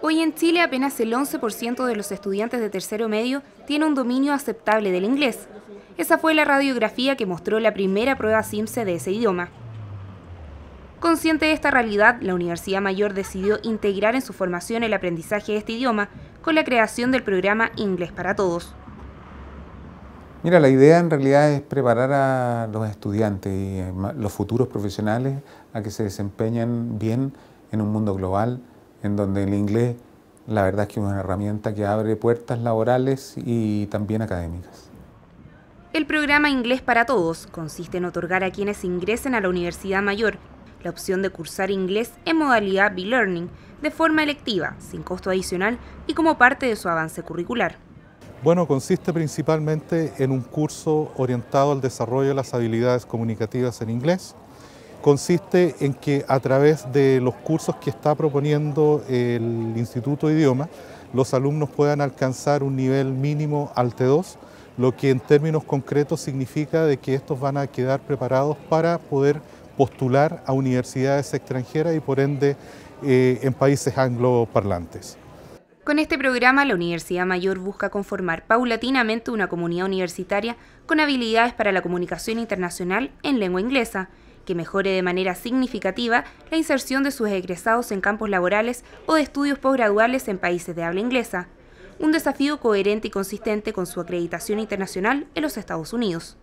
Hoy en Chile apenas el 11% de los estudiantes de tercero medio tiene un dominio aceptable del inglés. Esa fue la radiografía que mostró la primera prueba SIMSE de ese idioma. Consciente de esta realidad, la Universidad Mayor decidió integrar en su formación el aprendizaje de este idioma con la creación del programa Inglés para Todos. Mira, la idea en realidad es preparar a los estudiantes y eh, los futuros profesionales a que se desempeñen bien en un mundo global, en donde el inglés la verdad es que es una herramienta que abre puertas laborales y también académicas. El programa Inglés para Todos consiste en otorgar a quienes ingresen a la Universidad Mayor la opción de cursar inglés en modalidad B-Learning de forma electiva, sin costo adicional y como parte de su avance curricular. Bueno, consiste principalmente en un curso orientado al desarrollo de las habilidades comunicativas en inglés, consiste en que a través de los cursos que está proponiendo el Instituto de Idiomas, los alumnos puedan alcanzar un nivel mínimo al T2, lo que en términos concretos significa de que estos van a quedar preparados para poder postular a universidades extranjeras y por ende eh, en países angloparlantes. Con este programa, la Universidad Mayor busca conformar paulatinamente una comunidad universitaria con habilidades para la comunicación internacional en lengua inglesa que mejore de manera significativa la inserción de sus egresados en campos laborales o de estudios posgraduales en países de habla inglesa, un desafío coherente y consistente con su acreditación internacional en los Estados Unidos.